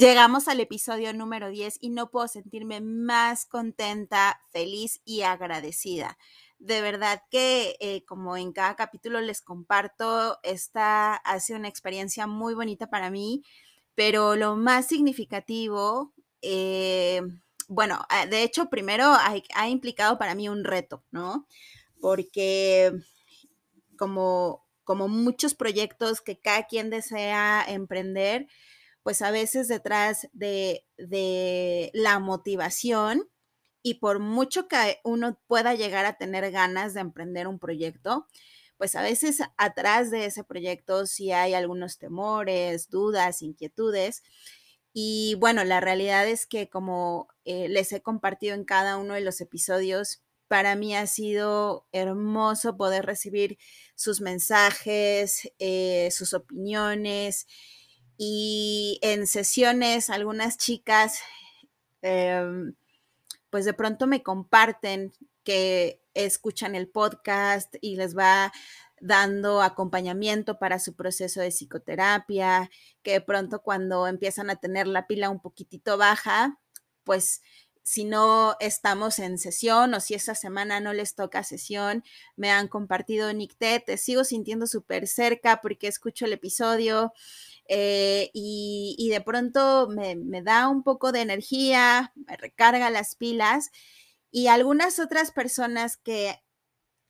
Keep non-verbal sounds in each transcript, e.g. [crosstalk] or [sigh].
Llegamos al episodio número 10 y no puedo sentirme más contenta, feliz y agradecida. De verdad que eh, como en cada capítulo les comparto, esta ha sido una experiencia muy bonita para mí, pero lo más significativo, eh, bueno, ah, de hecho primero ha, implicado para mí un reto, ¿no? Porque como, como muchos proyectos que cada quien desea emprender, pues a veces detrás de, la motivación y por mucho que uno pueda llegar a tener ganas de emprender un proyecto, pues a veces atrás de ese proyecto sí hay algunos temores, dudas, inquietudes. Y bueno, la realidad es que como eh, les he compartido en cada uno de los episodios, para mí ha sido hermoso poder recibir sus mensajes, eh, sus opiniones y en sesiones algunas chicas em, pues de pronto me comparten que escuchan el podcast y les va dando acompañamiento para su proceso de psicoterapia, que de pronto cuando empiezan a tener la pila un poquitito baja, pues si no estamos en sesión o si esa semana no les toca sesión, me han compartido, Nick, te, te sigo sintiendo súper cerca porque escucho el episodio, eh, y, de pronto me, da un poco de energía, me recarga las pilas y algunas otras personas que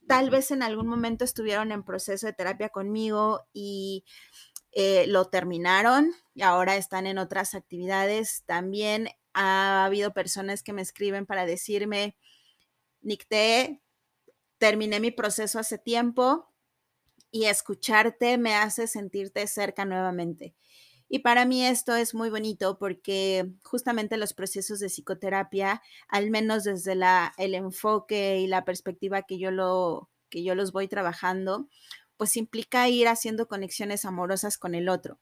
tal vez en algún momento estuvieron en proceso de terapia conmigo y eh, lo terminaron y ahora están en otras actividades. También ha habido personas que me escriben para decirme, Nicté, terminé mi proceso hace tiempo, y escucharte me hace sentirte cerca nuevamente. Y para mí esto es muy bonito porque justamente los procesos de psicoterapia, al menos desde la, el enfoque y la perspectiva que yo, lo, que yo los voy trabajando, pues implica ir haciendo conexiones amorosas con el otro.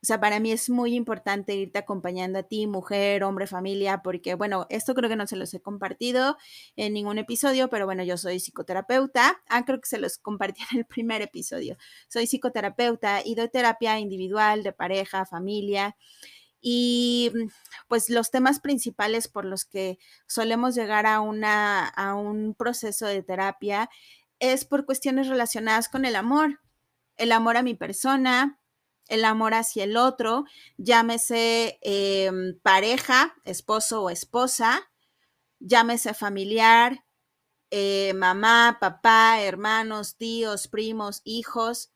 O sea, para mí es muy importante irte acompañando a ti, mujer, hombre, familia, porque bueno, esto creo que no se los he compartido en ningún episodio, pero bueno, yo soy psicoterapeuta. Ah, creo que se los compartí en el primer episodio. Soy psicoterapeuta y doy terapia individual, de pareja, familia. Y mm, pues los temas principales por los que solemos llegar a, una, a un proceso de terapia es por cuestiones relacionadas con el amor, el amor a mi persona, el amor hacia el otro, llámese em, pareja, esposo o esposa, llámese familiar, eh, mamá, papá, hermanos, tíos, primos, hijos,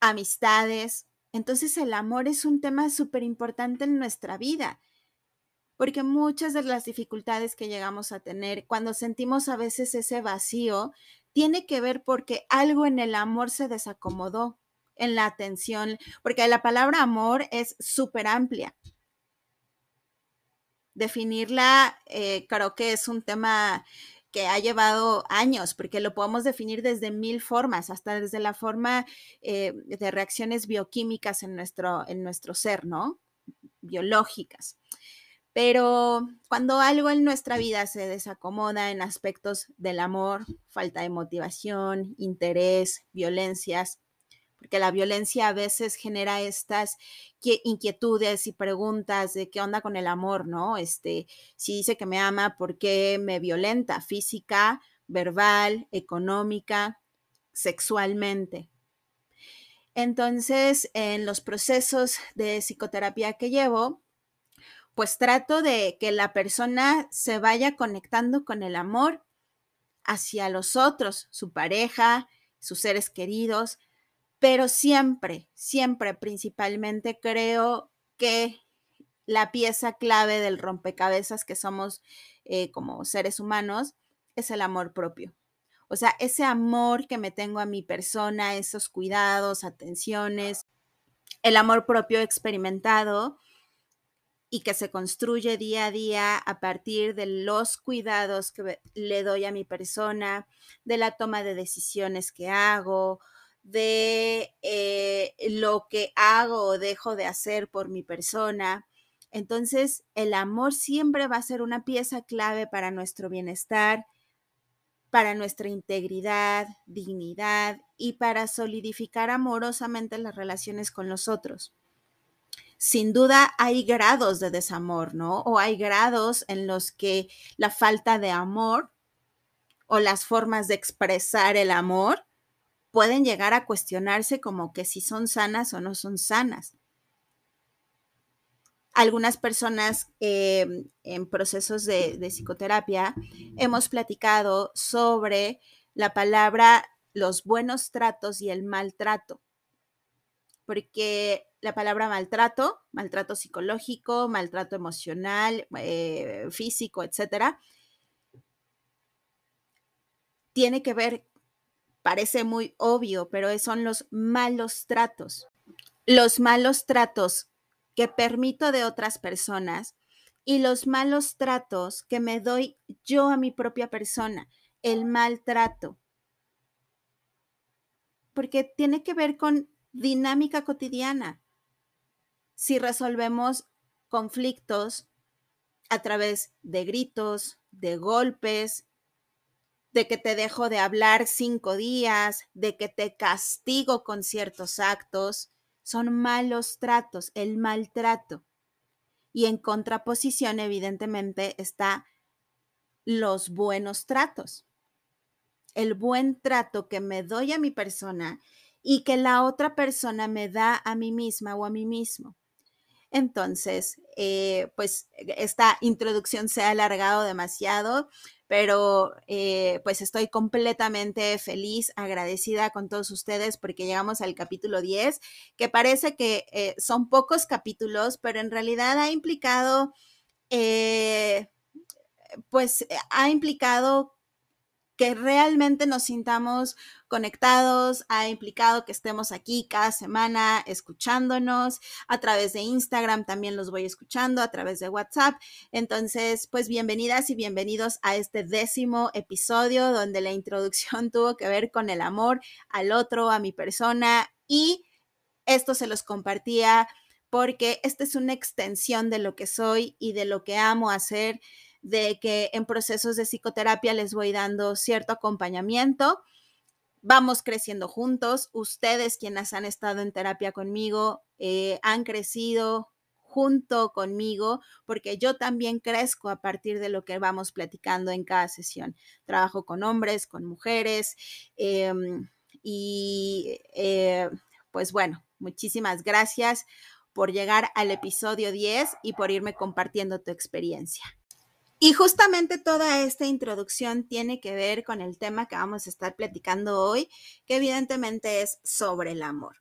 amistades. Entonces el amor es un tema súper importante en nuestra vida, porque muchas de las dificultades que llegamos a tener cuando sentimos a veces ese vacío, tiene que ver porque algo en el amor se desacomodó, en la atención, porque la palabra amor es súper amplia. Definirla eh, creo que es un tema que ha llevado años, porque lo podemos definir desde mil formas, hasta desde la forma eh, de reacciones bioquímicas en nuestro, en nuestro ser, ¿no? Biológicas. Pero cuando algo en nuestra vida se desacomoda en aspectos del amor, falta de motivación, interés, violencias, porque la violencia a veces genera estas inquietudes y preguntas de qué onda con el amor, ¿no? Este, si dice que me ama, ¿por qué me violenta? Física, verbal, económica, sexualmente. Entonces, en los procesos de psicoterapia que llevo, pues trato de que la persona se vaya conectando con el amor hacia los otros, su pareja, sus seres queridos, pero siempre, siempre principalmente creo que la pieza clave del rompecabezas que somos eh, como seres humanos es el amor propio. O sea, ese amor que me tengo a mi persona, esos cuidados, atenciones, el amor propio experimentado y que se construye día a día a partir de los cuidados que le doy a mi persona, de la toma de decisiones que hago, de eh, lo que hago o dejo de hacer por mi persona. Entonces, el amor siempre va a ser una pieza clave para nuestro bienestar, para nuestra integridad, dignidad y para solidificar amorosamente las relaciones con los otros. Sin duda hay grados de desamor, ¿no? O hay grados en los que la falta de amor o las formas de expresar el amor pueden llegar a cuestionarse como que si son sanas o no son sanas. Algunas personas em, en procesos de, psicoterapia hemos platicado sobre la palabra los buenos tratos y el maltrato, porque la palabra maltrato, maltrato psicológico, maltrato emocional, eh, físico, etcétera, tiene que ver Parece muy obvio, pero son los malos tratos. Los malos tratos que permito de otras personas y los malos tratos que me doy yo a mi propia persona, el maltrato. Porque tiene que ver con dinámica cotidiana. Si resolvemos conflictos a través de gritos, de golpes, de que te dejo de hablar cinco días, de que te castigo con ciertos actos, son malos tratos, el maltrato. Y en contraposición, evidentemente, está los buenos tratos. El buen trato que me doy a mi persona y que la otra persona me da a mí misma o a mí mismo. Entonces, eh, pues e-, esta introducción se ha alargado demasiado pero eh, pues estoy completamente feliz, agradecida con todos ustedes porque llegamos al capítulo 10, que parece que eh, son pocos capítulos, pero en realidad ha implicado, eh, pues ha implicado que realmente nos sintamos conectados, ha implicado que estemos aquí cada semana escuchándonos. A través de Instagram también los voy escuchando, a través de WhatsApp. Entonces, pues bienvenidas y bienvenidos a este décimo episodio donde la introducción [laughs] tuvo que ver con el amor al otro, a mi persona y esto se los compartía porque esta es una extensión de lo que soy y de lo que amo hacer de que en procesos de psicoterapia les voy dando cierto acompañamiento. Vamos creciendo juntos. Ustedes quienes han estado en terapia conmigo eh, han crecido junto conmigo porque yo también crezco a partir de lo que vamos platicando en cada sesión. Trabajo con hombres, con mujeres em, y eh, pues bueno, muchísimas gracias por llegar al episodio 10 y por irme compartiendo tu experiencia. Y justamente toda esta introducción tiene que ver con el tema que vamos a estar platicando hoy, que evidentemente es sobre el amor.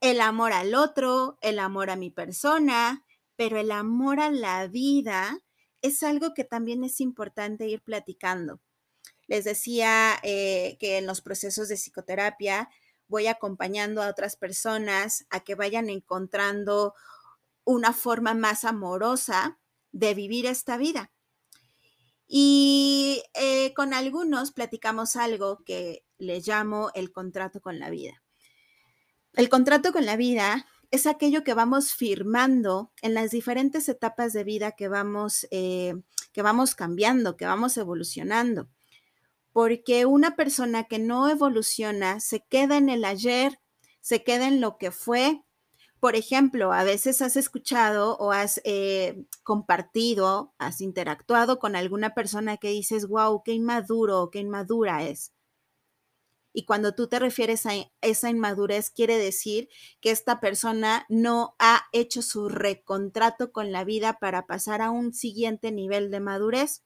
El amor al otro, el amor a mi persona, pero el amor a la vida es algo que también es importante ir platicando. Les decía eh, que en los procesos de psicoterapia voy acompañando a otras personas a que vayan encontrando una forma más amorosa de vivir esta vida. Y eh, con algunos platicamos algo que le llamo el contrato con la vida. El contrato con la vida es aquello que vamos firmando en las diferentes etapas de vida que vamos, eh, que vamos cambiando, que vamos evolucionando. Porque una persona que no evoluciona se queda en el ayer, se queda en lo que fue por ejemplo, a veces has escuchado o has eh, compartido, has interactuado con alguna persona que dices, wow, qué inmaduro, qué inmadura es. Y cuando tú te refieres a esa inmadurez, quiere decir que esta persona no ha hecho su recontrato con la vida para pasar a un siguiente nivel de madurez.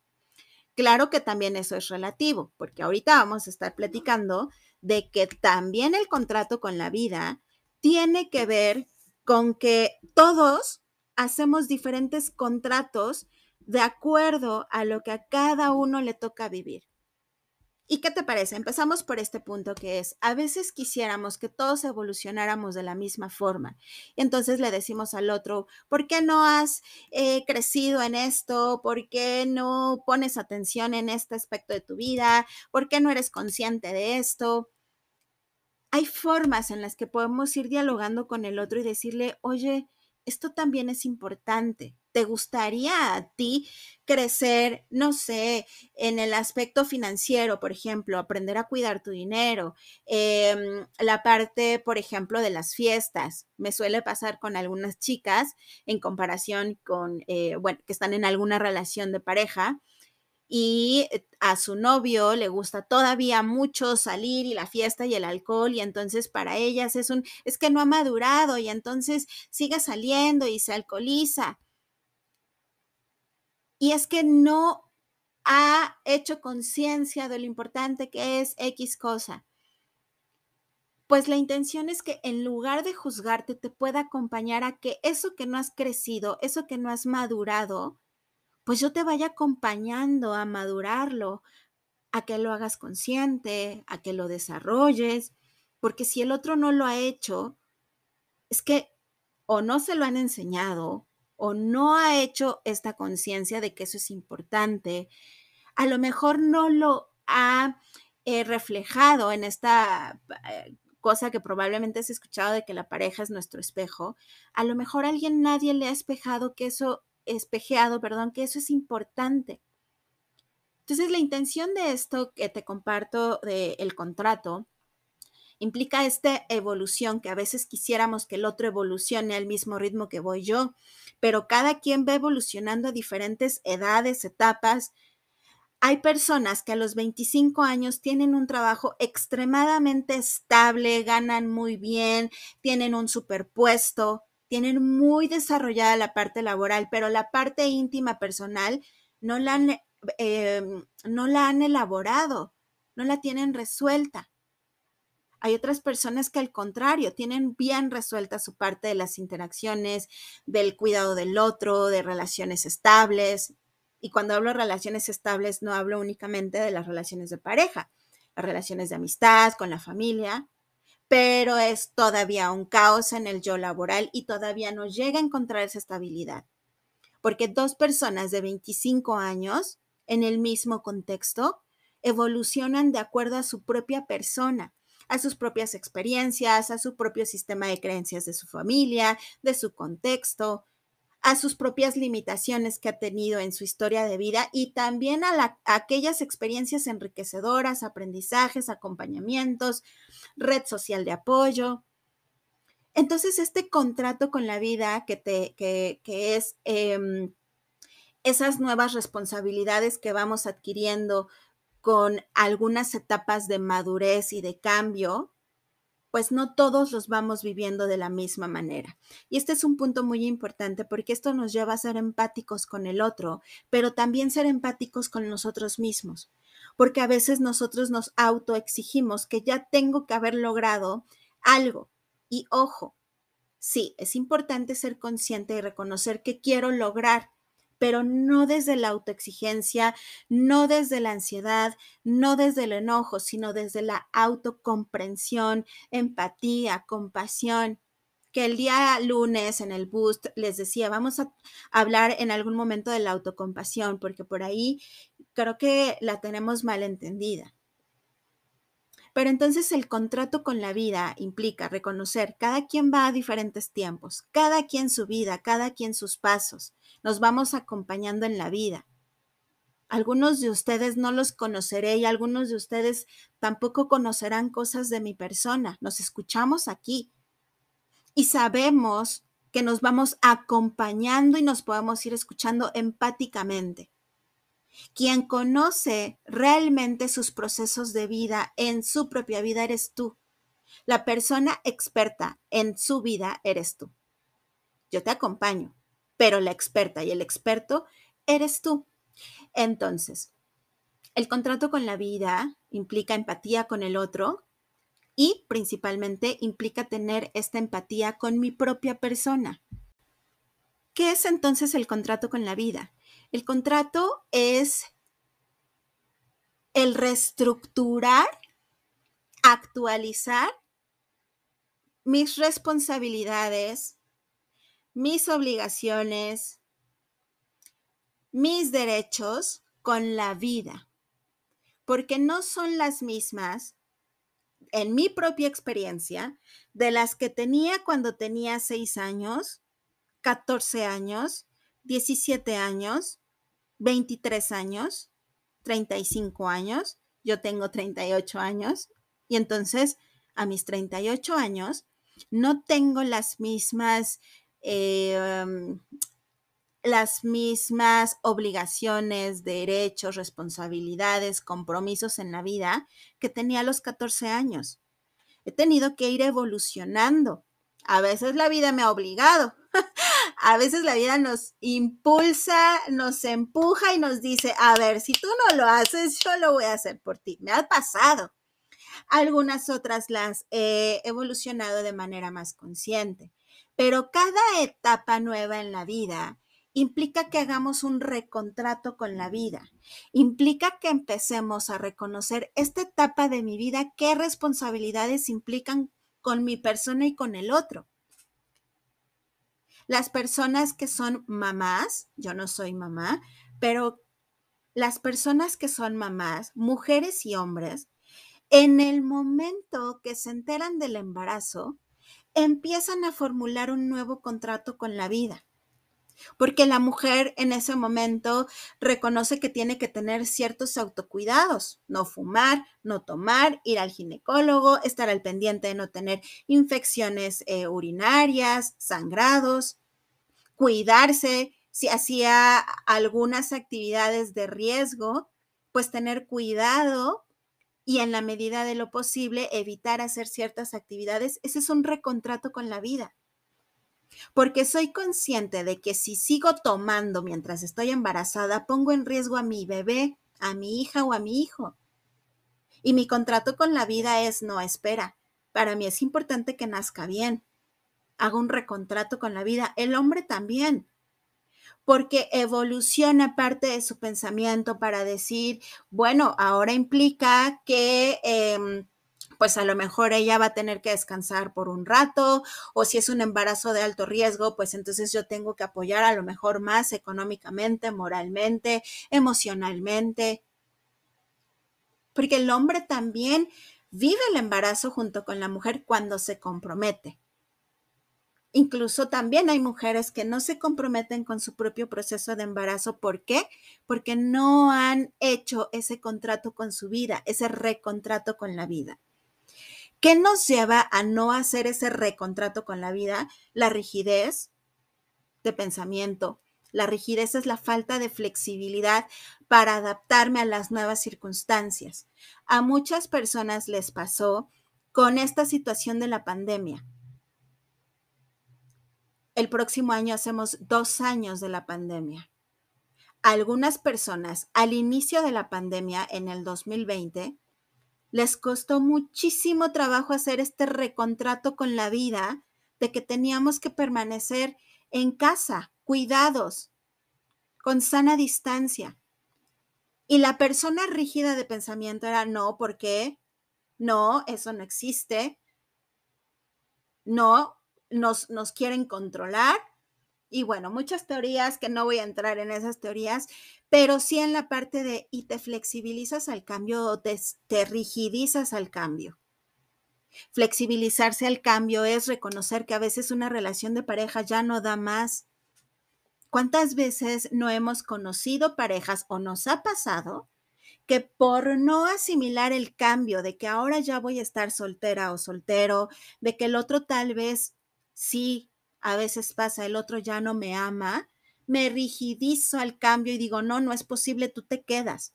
Claro que también eso es relativo, porque ahorita vamos a estar platicando de que también el contrato con la vida tiene que ver con que todos hacemos diferentes contratos de acuerdo a lo que a cada uno le toca vivir. ¿Y qué te parece? Empezamos por este punto que es, a veces quisiéramos que todos evolucionáramos de la misma forma. Y entonces le decimos al otro, ¿por qué no has eh, crecido en esto? ¿Por qué no pones atención en este aspecto de tu vida? ¿Por qué no eres consciente de esto? hay formas en las que podemos ir dialogando con el otro y decirle, oye, esto también es importante. ¿Te gustaría a ti crecer, no sé, en el aspecto financiero, por ejemplo, aprender a cuidar tu dinero? Em, la parte, por ejemplo, de las fiestas. Me suele pasar con algunas chicas en comparación con, eh, bueno, que están en alguna relación de pareja, y eh, a su novio le gusta todavía mucho salir y la fiesta y el alcohol y entonces para ellas es un, es que no ha madurado y entonces sigue saliendo y se alcoholiza. Y es que no ha hecho conciencia de lo importante que es X cosa. Pues la intención es que en lugar de juzgarte te pueda acompañar a que eso que no has crecido, eso que no has madurado, pues yo te vaya acompañando a madurarlo, a que lo hagas consciente, a que lo desarrolles, porque si el otro no lo ha hecho, es que o no se lo han enseñado o no ha hecho esta conciencia de que eso es importante, a lo mejor no lo ha eh, reflejado en esta eh, cosa que probablemente has escuchado de que la pareja es nuestro espejo, a lo mejor alguien nadie le ha espejado que eso espejeado, perdón, que eso es importante. Entonces, la intención de esto que te comparto del contrato implica esta evolución que a veces quisiéramos que el otro evolucione al mismo ritmo que voy yo, pero cada quien va evolucionando a diferentes edades, etapas. Hay personas que a los 25 años tienen un trabajo extremadamente estable, ganan muy bien, tienen un superpuesto, tienen muy desarrollada la parte laboral, pero la parte íntima personal no la han, eh, no la han elaborado, no la tienen resuelta. Hay otras personas que al contrario, tienen bien resuelta su parte de las interacciones, del cuidado del otro, de relaciones estables. Y cuando hablo de relaciones estables, no hablo únicamente de las relaciones de pareja, las relaciones de amistad, con la familia, pero es todavía un caos en el yo laboral y todavía no llega a encontrar esa estabilidad. Porque dos personas de 25 años en el mismo contexto evolucionan de acuerdo a su propia persona, a sus propias experiencias, a su propio sistema de creencias de su familia, de su contexto, a sus propias limitaciones que ha tenido en su historia de vida y también a, aquellas experiencias enriquecedoras, aprendizajes, acompañamientos, red social de apoyo. Entonces, este contrato con la vida que, que, es em, esas nuevas responsabilidades que vamos adquiriendo con algunas etapas de madurez y de cambio, pues no todos los vamos viviendo de la misma manera. Y este es un punto muy importante porque esto nos lleva a ser empáticos con el otro, pero también ser empáticos con nosotros mismos, porque a veces nosotros nos autoexigimos que ya tengo que haber logrado algo. Y ojo, sí, es importante ser consciente y reconocer que quiero lograr pero no desde la autoexigencia, no desde la ansiedad, no desde el enojo, sino desde la autocomprensión, empatía, compasión, que el día lunes en el boost les decía, vamos a hablar en algún momento de la autocompasión, porque por ahí creo que la tenemos mal entendida. Pero entonces el contrato con la vida implica reconocer cada quien va a diferentes tiempos, cada quien su vida, cada quien sus pasos. Nos vamos acompañando en la vida. Algunos de ustedes no los conoceré y algunos de ustedes tampoco conocerán cosas de mi persona. Nos escuchamos aquí y sabemos que nos vamos acompañando y nos podemos ir escuchando empáticamente. Quien conoce realmente sus procesos de vida en su propia vida eres tú. La persona experta en su vida eres tú. Yo te acompaño, pero la experta y el experto eres tú. Entonces, el contrato con la vida implica empatía con el otro y principalmente implica tener esta empatía con mi propia persona. ¿Qué es entonces el contrato con la vida? El contrato es el reestructurar, actualizar mis responsabilidades, mis obligaciones, mis derechos con la vida, porque no son las mismas, en mi propia experiencia, de las que tenía cuando tenía 6 años, 14 años, 17 años, 23 años, 35 años, yo tengo 38 años y entonces a mis 38 años no tengo las mismas, eh, mm, las mismas obligaciones, derechos, responsabilidades, compromisos en la vida que tenía a los 14 años. He tenido que ir evolucionando. A veces la vida me ha obligado [laughs] a veces la vida nos impulsa, nos empuja y nos dice, a ver, si tú no lo haces, yo lo voy a hacer por ti. Me ha pasado. Algunas otras las he evolucionado de manera más consciente, pero cada etapa nueva en la vida implica que hagamos un recontrato con la vida, implica que empecemos a reconocer esta etapa de mi vida, qué responsabilidades implican con mi persona y con el otro las personas que son mamás, yo no soy mamá, pero las personas que son mamás, mujeres y hombres, en el momento que se enteran del embarazo, empiezan a formular un nuevo contrato con la vida porque la mujer en ese momento reconoce que tiene que tener ciertos autocuidados, no fumar, no tomar, ir al ginecólogo, estar al pendiente de no tener infecciones eh, urinarias, sangrados, cuidarse si hacía algunas actividades de riesgo, pues tener cuidado y en la medida de lo posible evitar hacer ciertas actividades. Ese es un recontrato con la vida porque soy consciente de que si sigo tomando mientras estoy embarazada, pongo en riesgo a mi bebé, a mi hija o a mi hijo. Y mi contrato con la vida es, no, espera, para mí es importante que nazca bien. Hago un recontrato con la vida, el hombre también, porque evoluciona parte de su pensamiento para decir, bueno, ahora implica que... Em, pues a lo mejor ella va a tener que descansar por un rato o si es un embarazo de alto riesgo, pues entonces yo tengo que apoyar a lo mejor más económicamente, moralmente, emocionalmente. Porque el hombre también vive el embarazo junto con la mujer cuando se compromete. Incluso también hay mujeres que no se comprometen con su propio proceso de embarazo. ¿Por qué? Porque no han hecho ese contrato con su vida, ese recontrato con la vida. ¿Qué nos lleva a no hacer ese recontrato con la vida? La rigidez de pensamiento. La rigidez es la falta de flexibilidad para adaptarme a las nuevas circunstancias. A muchas personas les pasó con esta situación de la pandemia. El próximo año hacemos dos años de la pandemia. Algunas personas al inicio de la pandemia en el 2020 les costó muchísimo trabajo hacer este recontrato con la vida de que teníamos que permanecer en casa, cuidados, con sana distancia. Y la persona rígida de pensamiento era, no, ¿por qué? No, eso no existe. No, nos, nos quieren controlar, y bueno, muchas teorías que no voy a entrar en esas teorías, pero sí en la parte de y te flexibilizas al cambio o te, rigidizas al cambio. Flexibilizarse al cambio es reconocer que a veces una relación de pareja ya no da más. ¿Cuántas veces no hemos conocido parejas o nos ha pasado que por no asimilar el cambio de que ahora ya voy a estar soltera o soltero, de que el otro tal vez sí a veces pasa, el otro ya no me ama, me rigidizo al cambio y digo, no, no es posible, tú te quedas.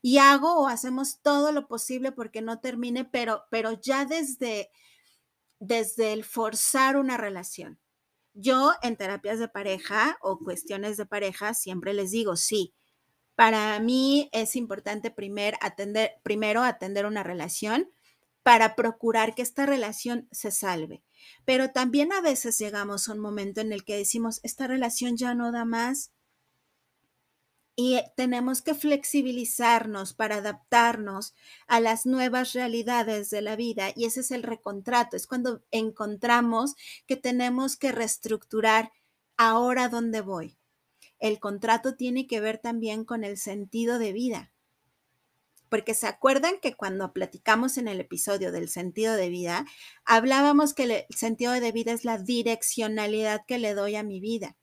Y hago o hacemos todo lo posible porque no termine, pero, pero ya desde, desde el forzar una relación. Yo en terapias de pareja o cuestiones de pareja siempre les digo, sí, para mí es importante atender, primero atender una relación para procurar que esta relación se salve. Pero también a veces llegamos a un momento en el que decimos, esta relación ya no da más y eh, tenemos que flexibilizarnos para adaptarnos a las nuevas realidades de la vida. Y ese es el recontrato, es cuando encontramos que tenemos que reestructurar ahora dónde voy. El contrato tiene que ver también con el sentido de vida porque se acuerdan que cuando platicamos en el episodio del sentido de vida, hablábamos que el sentido de vida es la direccionalidad que le doy a mi vida.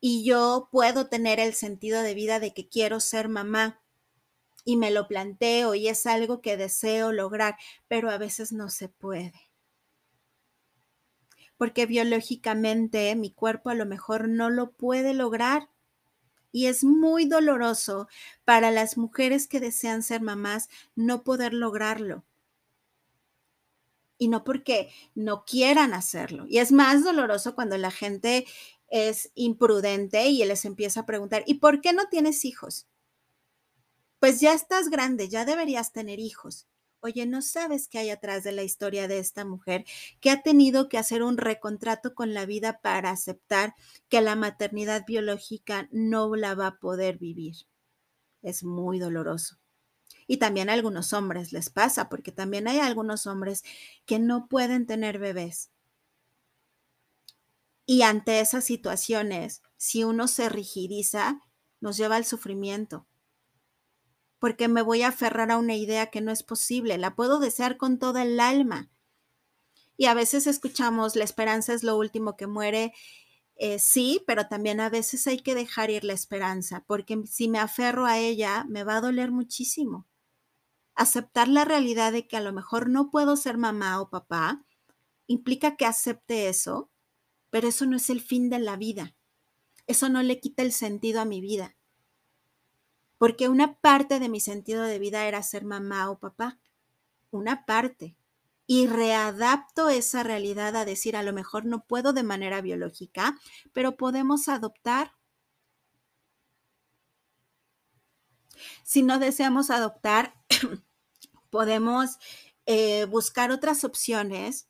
Y yo puedo tener el sentido de vida de que quiero ser mamá y me lo planteo y es algo que deseo lograr, pero a veces no se puede. Porque biológicamente mi cuerpo a lo mejor no lo puede lograr y es muy doloroso para las mujeres que desean ser mamás no poder lograrlo. Y no porque no quieran hacerlo. Y es más doloroso cuando la gente es imprudente y les empieza a preguntar, ¿y por qué no tienes hijos? Pues ya estás grande, ya deberías tener hijos oye, no sabes qué hay atrás de la historia de esta mujer que ha tenido que hacer un recontrato con la vida para aceptar que la maternidad biológica no la va a poder vivir. Es muy doloroso. Y también a algunos hombres les pasa, porque también hay algunos hombres que no pueden tener bebés. Y ante esas situaciones, si uno se rigidiza, nos lleva al sufrimiento porque me voy a aferrar a una idea que no es posible. La puedo desear con toda el alma. Y a veces escuchamos, la esperanza es lo último que muere. Eh, sí, pero también a veces hay que dejar ir la esperanza, porque si me aferro a ella, me va a doler muchísimo. Aceptar la realidad de que a lo mejor no puedo ser mamá o papá implica que acepte eso, pero eso no es el fin de la vida. Eso no le quita el sentido a mi vida porque una parte de mi sentido de vida era ser mamá o papá, una parte. Y readapto esa realidad a decir, a lo mejor no puedo de manera biológica, pero podemos adoptar. Si no deseamos adoptar, [coughs] podemos eh, buscar otras opciones,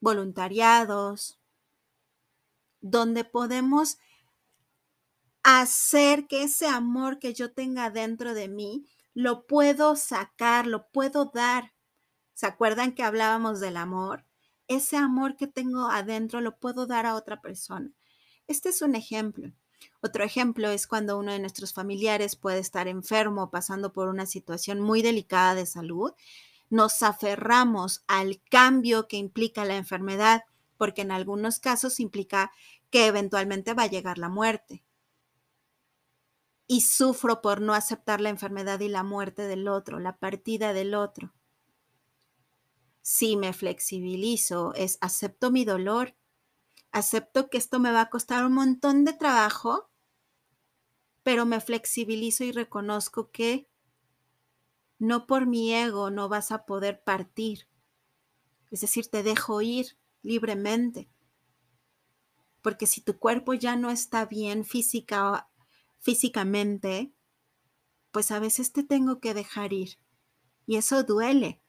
voluntariados, donde podemos hacer que ese amor que yo tenga dentro de mí lo puedo sacar, lo puedo dar. ¿Se acuerdan que hablábamos del amor? Ese amor que tengo adentro lo puedo dar a otra persona. Este es un ejemplo. Otro ejemplo es cuando uno de nuestros familiares puede estar enfermo, pasando por una situación muy delicada de salud. Nos aferramos al cambio que implica la enfermedad, porque en algunos casos implica que eventualmente va a llegar la muerte y sufro por no aceptar la enfermedad y la muerte del otro, la partida del otro. Si me flexibilizo, es acepto mi dolor, acepto que esto me va a costar un montón de trabajo, pero me flexibilizo y reconozco que no por mi ego no vas a poder partir. Es decir, te dejo ir libremente. Porque si tu cuerpo ya no está bien física físicamente, pues a veces te tengo que dejar ir. Y eso duele.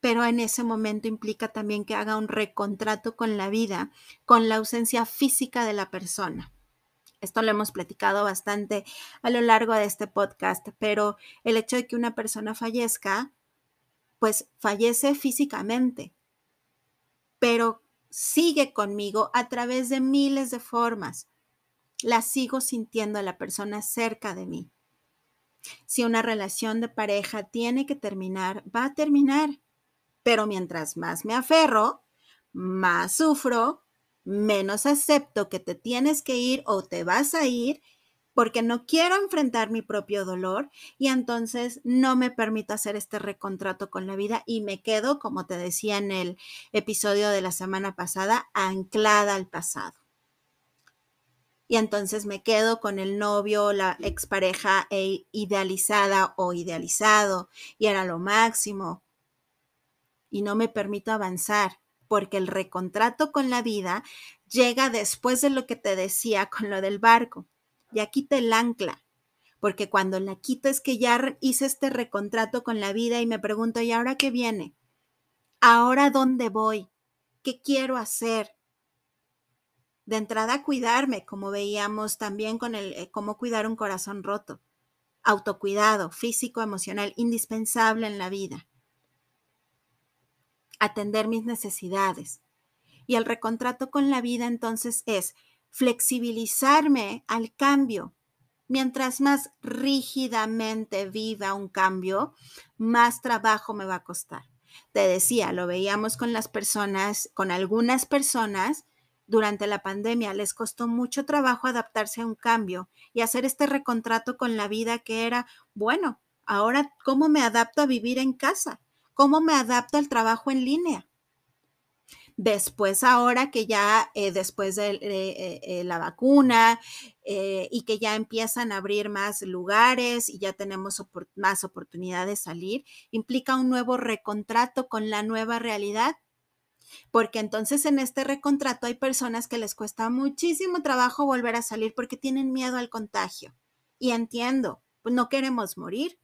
Pero en ese momento implica también que haga un recontrato con la vida, con la ausencia física de la persona. Esto lo hemos platicado bastante a lo largo de este podcast, pero el hecho de que una persona fallezca, pues fallece físicamente, pero sigue conmigo a través de miles de formas la sigo sintiendo a la persona cerca de mí. Si una relación de pareja tiene que terminar, va a terminar. Pero mientras más me aferro, más sufro, menos acepto que te tienes que ir o te vas a ir porque no quiero enfrentar mi propio dolor y entonces no me permito hacer este recontrato con la vida y me quedo, como te decía en el episodio de la semana pasada, anclada al pasado y entonces me quedo con el novio, la expareja eh, idealizada o idealizado y era lo máximo. Y no me permito avanzar porque el recontrato con la vida llega después de lo que te decía con lo del barco. Ya quita el ancla, porque cuando la quito es que ya hice este recontrato con la vida y me pregunto, ¿y ahora qué viene? ¿Ahora dónde voy? ¿Qué quiero hacer? de entrada cuidarme, como veíamos también con el eh, cómo cuidar un corazón roto. Autocuidado, físico, emocional, indispensable en la vida. Atender mis necesidades. Y el recontrato con la vida entonces es flexibilizarme al cambio. Mientras más rígidamente viva un cambio, más trabajo me va a costar. Te decía, lo veíamos con las personas, con algunas personas durante la pandemia les costó mucho trabajo adaptarse a un cambio y hacer este recontrato con la vida que era, bueno, ahora cómo me adapto a vivir en casa, cómo me adapto al trabajo en línea. Después, ahora que ya eh, después de eh, eh, la vacuna y que ya empiezan a abrir más lugares y ya tenemos más oportunidad de salir, implica un nuevo recontrato con la nueva realidad porque entonces en este recontrato hay personas que les cuesta muchísimo trabajo volver a salir porque tienen miedo al contagio. Y entiendo, pues, no queremos morir,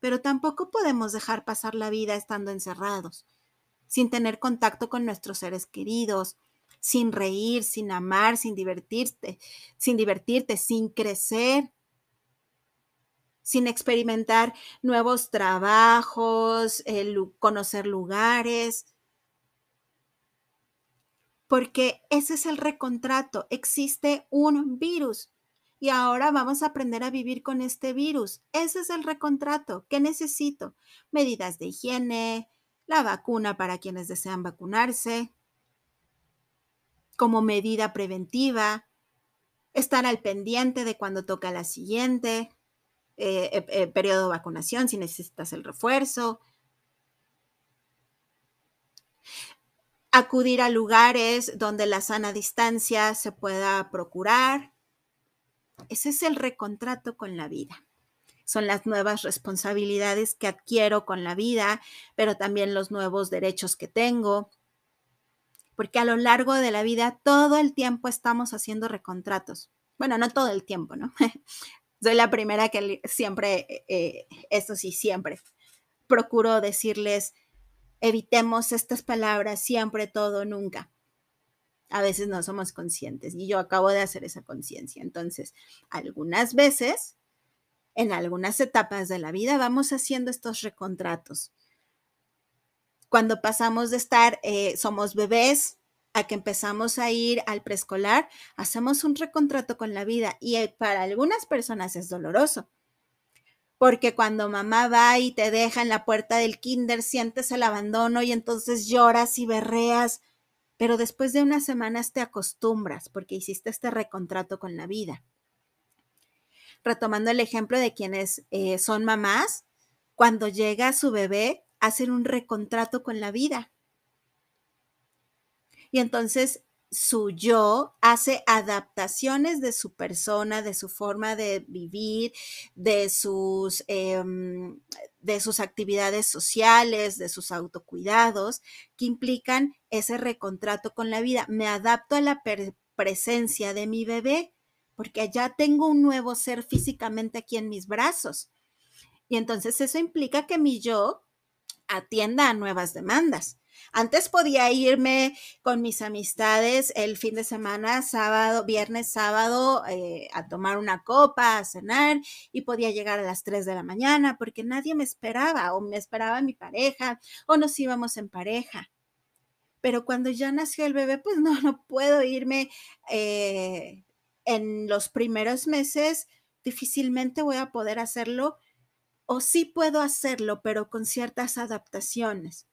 pero tampoco podemos dejar pasar la vida estando encerrados, sin tener contacto con nuestros seres queridos, sin reír, sin amar, sin divertirte, sin divertirte, sin crecer, sin experimentar nuevos trabajos, conocer lugares porque ese es el recontrato. Existe un virus y ahora vamos a aprender a vivir con este virus. Ese es el recontrato. ¿Qué necesito? Medidas de higiene, la vacuna para quienes desean vacunarse, como medida preventiva, estar al pendiente de cuando toca la siguiente, eh, eh, eh, periodo de vacunación si necesitas el refuerzo acudir a lugares donde la sana distancia se pueda procurar. Ese es el recontrato con la vida. Son las nuevas responsabilidades que adquiero con la vida, pero también los nuevos derechos que tengo. Porque a lo largo de la vida todo el tiempo estamos haciendo recontratos. Bueno, no todo el tiempo, ¿no? [laughs] Soy la primera que siempre, eh, eh, eso esto sí, siempre, procuro decirles, evitemos estas palabras siempre, todo, nunca. A veces no somos conscientes y yo acabo de hacer esa conciencia. Entonces, algunas veces, en algunas etapas de la vida, vamos haciendo estos recontratos. Cuando pasamos de estar, eh, somos bebés, a que empezamos a ir al preescolar, hacemos un recontrato con la vida y eh, para algunas personas es doloroso porque cuando mamá va y te deja en la puerta del kinder, sientes el abandono y entonces lloras y berreas, pero después de unas semanas te acostumbras porque hiciste este recontrato con la vida. Retomando el ejemplo de quienes eh, son mamás, cuando llega su bebé, hacen un recontrato con la vida. Y entonces su yo hace adaptaciones de su persona, de su forma de vivir, de sus, em, de sus actividades sociales, de sus autocuidados, que implican ese recontrato con la vida. Me adapto a la presencia de mi bebé, porque ya tengo un nuevo ser físicamente aquí en mis brazos. Y entonces eso implica que mi yo atienda a nuevas demandas antes podía irme con mis amistades el fin de semana, sábado, viernes, sábado, eh, a tomar una copa, a cenar y podía llegar a las 3 de la mañana porque nadie me esperaba o me esperaba mi pareja o nos íbamos en pareja. Pero cuando ya nació el bebé, pues no, no puedo irme eh, en los primeros meses, difícilmente voy a poder hacerlo o sí puedo hacerlo, pero con ciertas adaptaciones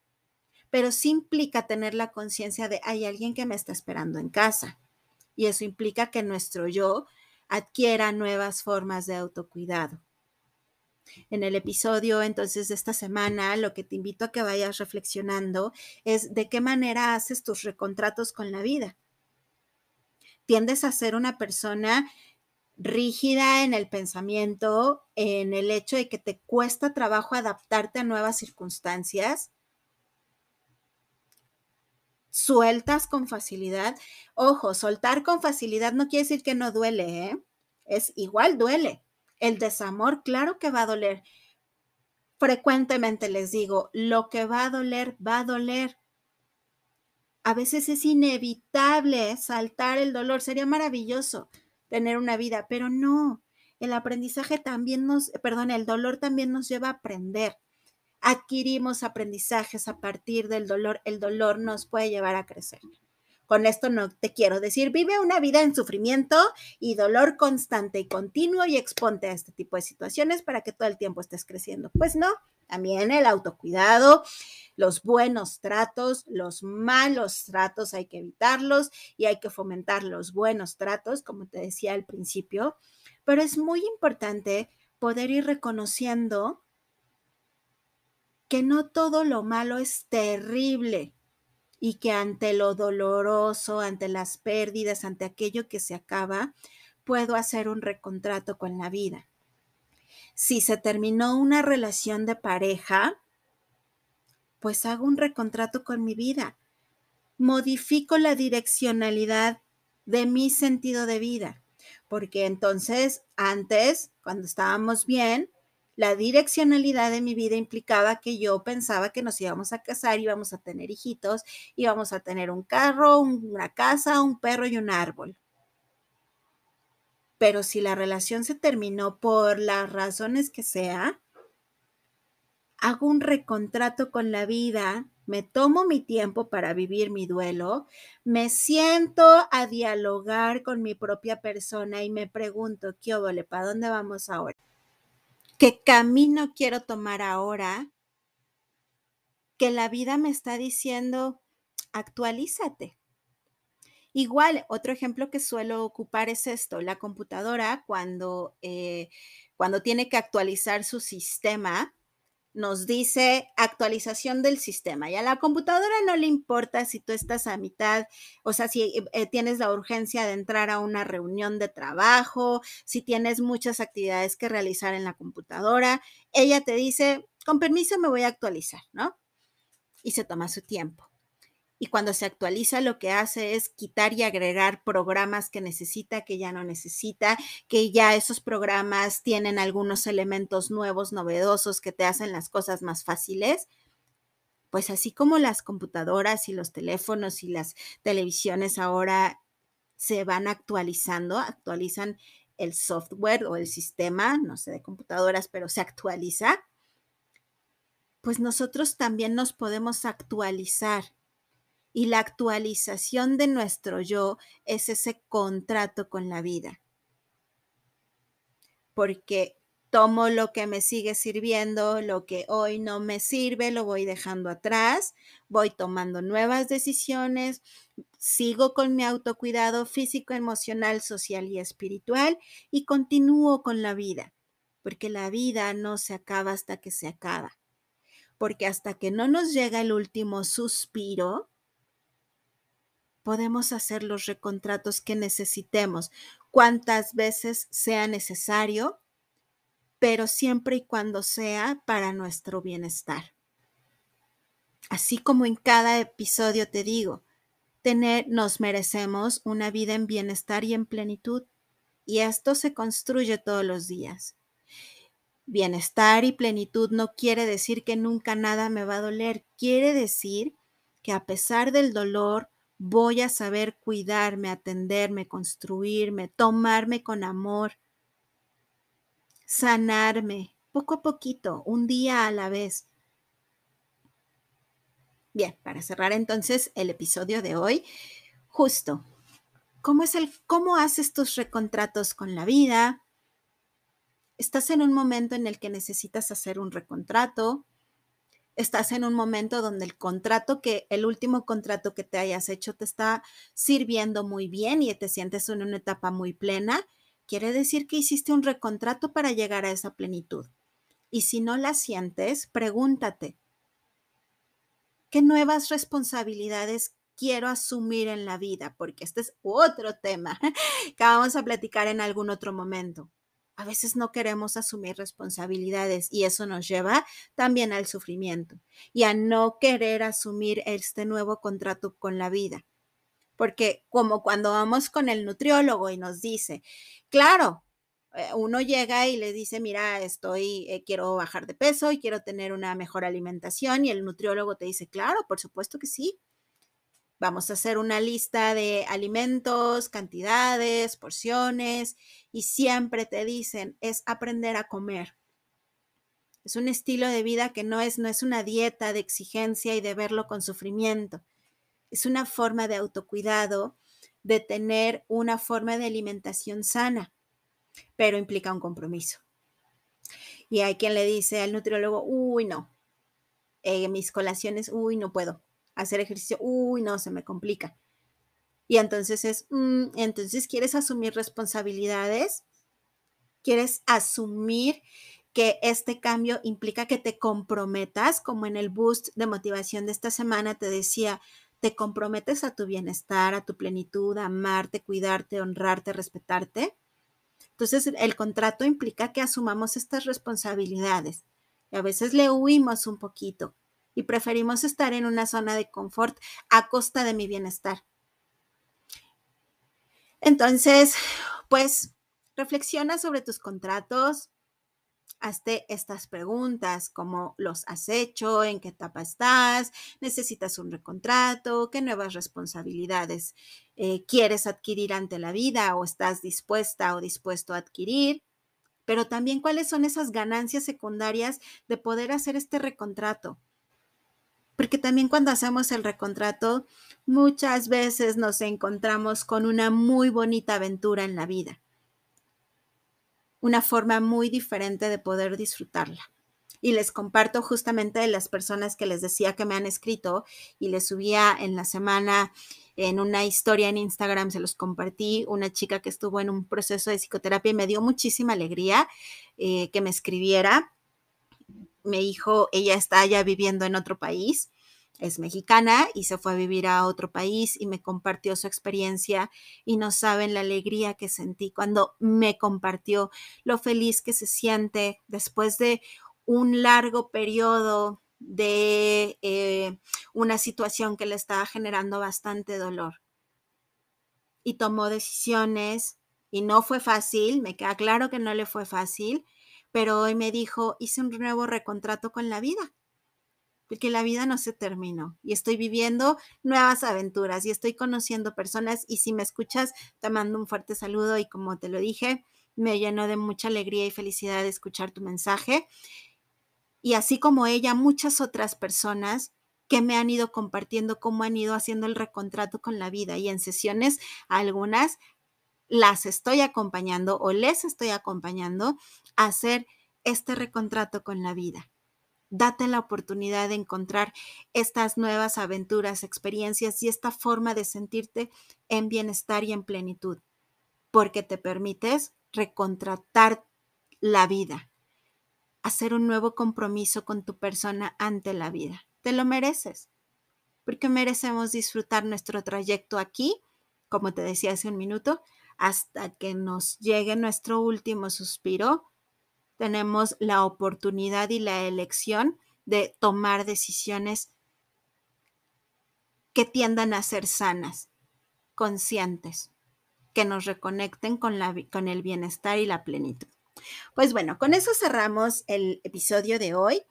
pero sí implica tener la conciencia de hay alguien que me está esperando en casa. Y eso implica que nuestro yo adquiera nuevas formas de autocuidado. En el episodio entonces de esta semana, lo que te invito a que vayas reflexionando es de qué manera haces tus recontratos con la vida. Tiendes a ser una persona rígida en el pensamiento, en el hecho de que te cuesta trabajo adaptarte a nuevas circunstancias sueltas con facilidad. Ojo, soltar con facilidad no quiere decir que no duele, ¿eh? Es igual duele. El desamor, claro que va a doler. Frecuentemente les digo, lo que va a doler, va a doler. A veces es inevitable saltar el dolor. Sería maravilloso tener una vida, pero no. El aprendizaje también nos, perdón, el dolor también nos lleva a aprender adquirimos aprendizajes a partir del dolor. El dolor nos puede llevar a crecer. Con esto no te quiero decir, vive una vida en sufrimiento y dolor constante y continuo y exponte a este tipo de situaciones para que todo el tiempo estés creciendo. Pues no, también el autocuidado, los buenos tratos, los malos tratos hay que evitarlos y hay que fomentar los buenos tratos, como te decía al principio, pero es muy importante poder ir reconociendo que no todo lo malo es terrible y que ante lo doloroso, ante las pérdidas, ante aquello que se acaba, puedo hacer un recontrato con la vida. Si se terminó una relación de pareja, pues hago un recontrato con mi vida. Modifico la direccionalidad de mi sentido de vida, porque entonces antes, cuando estábamos bien, la direccionalidad de mi vida implicaba que yo pensaba que nos íbamos a casar, íbamos a tener hijitos, íbamos a tener un carro, una casa, un perro y un árbol. Pero si la relación se terminó por las razones que sea, hago un recontrato con la vida, me tomo mi tiempo para vivir mi duelo, me siento a dialogar con mi propia persona y me pregunto, ¿qué óvole? ¿Para dónde vamos ahora? qué camino quiero tomar ahora, que la vida me está diciendo, actualízate. Igual, otro ejemplo que suelo ocupar es esto, la computadora cuando, eh, cuando tiene que actualizar su sistema, nos dice actualización del sistema. Y a la computadora no le importa si tú estás a mitad, o sea, si eh, tienes la urgencia de entrar a una reunión de trabajo, si tienes muchas actividades que realizar en la computadora, ella te dice, con permiso me voy a actualizar, ¿no? Y se toma su tiempo y cuando se actualiza lo que hace es quitar y agregar programas que necesita, que ya no necesita, que ya esos programas tienen algunos elementos nuevos, novedosos, que te hacen las cosas más fáciles. Pues así como las computadoras y los teléfonos y las televisiones ahora se van actualizando, actualizan el software o el sistema, no sé, de computadoras, pero se actualiza, pues nosotros también nos podemos actualizar y la actualización de nuestro yo es ese contrato con la vida. Porque tomo lo que me sigue sirviendo, lo que hoy no me sirve, lo voy dejando atrás, voy tomando nuevas decisiones, sigo con mi autocuidado físico, emocional, social y espiritual y continúo con la vida, porque la vida no se acaba hasta que se acaba, porque hasta que no nos llega el último suspiro, podemos hacer los recontratos que necesitemos, cuantas veces sea necesario, pero siempre y cuando sea para nuestro bienestar. Así como en cada episodio te digo, tener, nos merecemos una vida en bienestar y en plenitud, y esto se construye todos los días. Bienestar y plenitud no quiere decir que nunca nada me va a doler, quiere decir que a pesar del dolor, voy a saber cuidarme, atenderme, construirme, tomarme con amor, sanarme, poco a poquito, un día a la vez. Bien, para cerrar entonces el episodio de hoy, justo, ¿cómo, es el, cómo haces tus recontratos con la vida? Estás en un momento en el que necesitas hacer un recontrato, estás en un momento donde el contrato que, el último contrato que te hayas hecho te está sirviendo muy bien y te sientes en una etapa muy plena, quiere decir que hiciste un recontrato para llegar a esa plenitud. Y si no la sientes, pregúntate, ¿qué nuevas responsabilidades quiero asumir en la vida? Porque este es otro tema [laughs] que vamos a platicar en algún otro momento a veces no queremos asumir responsabilidades y eso nos lleva también al sufrimiento y a no querer asumir este nuevo contrato con la vida. Porque como cuando vamos con el nutriólogo y nos dice, claro, eh, uno llega y le dice, mira, estoy, eh, quiero bajar de peso y quiero tener una mejor alimentación y el nutriólogo te dice, claro, por supuesto que sí, Vamos a hacer una lista de alimentos, cantidades, porciones y siempre te dicen es aprender a comer. Es un estilo de vida que no es, no es una dieta de exigencia y de verlo con sufrimiento. Es una forma de autocuidado, de tener una forma de alimentación sana, pero implica un compromiso. Y hay quien le dice al nutriólogo, uy, no, eh, mis colaciones, uy, no puedo hacer ejercicio, uy, no, se me complica. Y entonces es, mm, entonces quieres asumir responsabilidades, quieres asumir que este cambio implica que te comprometas, como en el boost de motivación de esta semana te decía, te comprometes a tu bienestar, a tu plenitud, a amarte, cuidarte, honrarte, respetarte. Entonces, el contrato implica que asumamos estas responsabilidades. Y a veces le huimos un poquito y preferimos estar en una zona de confort a costa de mi bienestar. Entonces, pues reflexiona sobre tus contratos, hazte estas preguntas, cómo los has hecho, en qué etapa estás, necesitas un recontrato, qué nuevas responsabilidades eh, quieres adquirir ante la vida o estás dispuesta o dispuesto a adquirir, pero también cuáles son esas ganancias secundarias de poder hacer este recontrato, porque también cuando hacemos el recontrato, muchas veces nos encontramos con una muy bonita aventura en la vida, una forma muy diferente de poder disfrutarla. Y les comparto justamente de las personas que les decía que me han escrito y les subía en la semana en una historia en Instagram, se los compartí, una chica que estuvo en un proceso de psicoterapia y me dio muchísima alegría eh, que me escribiera me dijo, ella está ya viviendo en otro país, es mexicana y se fue a vivir a otro país y me compartió su experiencia y no saben la alegría que sentí cuando me compartió lo feliz que se siente después de un largo periodo de eh, una situación que le estaba generando bastante dolor. Y tomó decisiones y no fue fácil, me queda claro que no le fue fácil, pero hoy me dijo, hice un nuevo recontrato con la vida, porque la vida no se terminó y estoy viviendo nuevas aventuras y estoy conociendo personas y si me escuchas, te mando un fuerte saludo y como te lo dije, me llenó de mucha alegría y felicidad escuchar tu mensaje. Y así como ella, muchas otras personas que me han ido compartiendo cómo han ido haciendo el recontrato con la vida y en sesiones algunas las estoy acompañando o les estoy acompañando a hacer este recontrato con la vida. Date la oportunidad de encontrar estas nuevas aventuras, experiencias y esta forma de sentirte en bienestar y en plenitud, porque te permites recontratar la vida, hacer un nuevo compromiso con tu persona ante la vida. Te lo mereces, porque merecemos disfrutar nuestro trayecto aquí, como te decía hace un minuto, hasta que nos llegue nuestro último suspiro, tenemos la oportunidad y la elección de tomar decisiones que tiendan a ser sanas, conscientes, que nos reconecten con, la, con el bienestar y la plenitud. Pues bueno, con eso cerramos el episodio de hoy.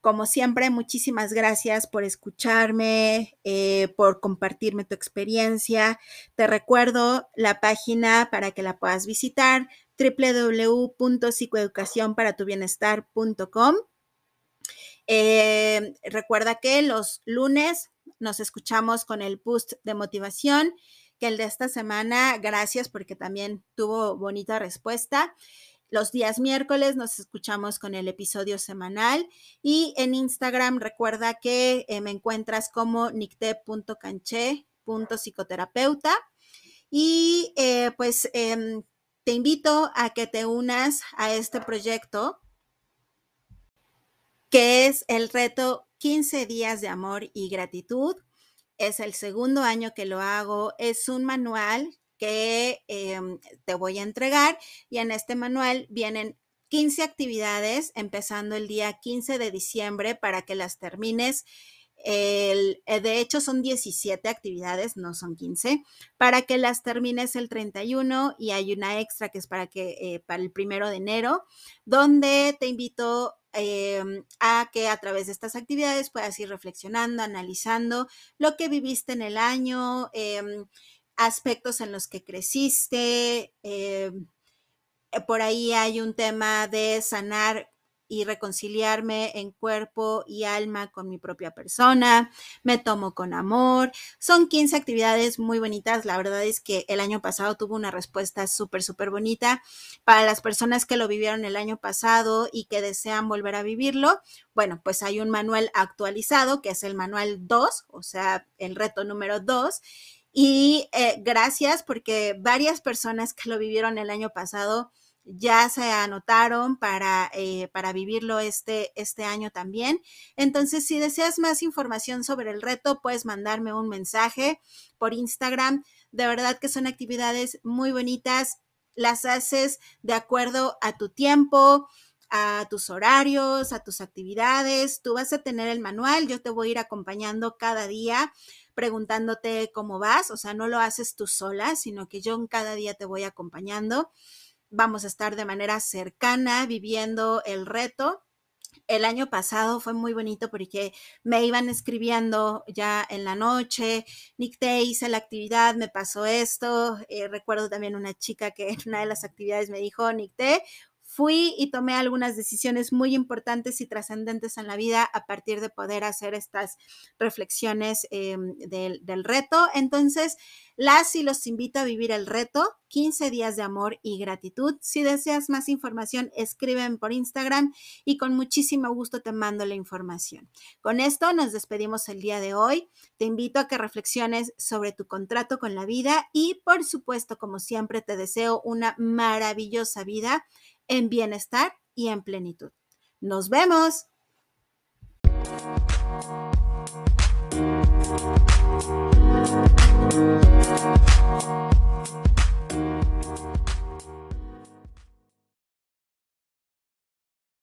Como siempre, muchísimas gracias por escucharme, eh, por compartirme tu experiencia. Te recuerdo la página para que la puedas visitar, www.psicoeducacionparatubienestar.com. Eh, recuerda que los lunes nos escuchamos con el post de motivación, que el de esta semana, gracias porque también tuvo bonita respuesta. Los días miércoles nos escuchamos con el episodio semanal y en Instagram recuerda que eh, me encuentras como nicte.canche.psicoterapeuta y eh, pues em, te invito a que te unas a este proyecto que es el reto 15 días de amor y gratitud. Es el segundo año que lo hago. Es un manual que em, te voy a entregar. Y en este manual vienen 15 actividades empezando el día 15 de diciembre para que las termines. Eh, de hecho, son 17 actividades, no son 15, para que las termines el 31 y hay una extra que es para que eh, para el primero de enero, donde te invito em, a que a través de estas actividades puedas ir reflexionando, analizando lo que viviste en el año, em, aspectos en los que creciste. Eh, eh, por ahí hay un tema de sanar y reconciliarme en cuerpo y alma con mi propia persona, me tomo con amor. Son 15 actividades muy bonitas. La verdad es que el año pasado tuvo una respuesta súper, súper bonita. Para las personas que lo vivieron el año pasado y que desean volver a vivirlo, bueno, pues hay un manual actualizado que es el manual 2, o sea, el reto número 2 y eh, gracias porque varias personas que lo vivieron el año pasado ya se anotaron para, eh, para vivirlo este, este año también. Entonces, si deseas más información sobre el reto, puedes mandarme un mensaje por Instagram. De verdad que son actividades muy bonitas. Las haces de acuerdo a tu tiempo, a tus horarios, a tus actividades. Tú vas a tener el manual, yo te voy a ir acompañando cada día preguntándote cómo vas, o sea, no lo haces tú sola, sino que yo en cada día te voy acompañando. Vamos a estar de manera cercana viviendo el reto el año pasado fue muy bonito porque me iban escribiendo ya en la noche, Nick, hice la actividad, me pasó esto. Eh, recuerdo también una chica que en una de las actividades me dijo, Nick, fui y tomé algunas decisiones muy importantes y trascendentes en la vida a partir de poder hacer estas reflexiones em, del, reto. Entonces, las y los invito a vivir el reto, 15 días de amor y gratitud. Si deseas más información, escriben por Instagram y con muchísimo gusto te mando la información. Con esto nos despedimos el día de hoy. Te invito a que reflexiones sobre tu contrato con la vida y, por supuesto, como siempre, te deseo una maravillosa vida en bienestar y en plenitud. Nos vemos.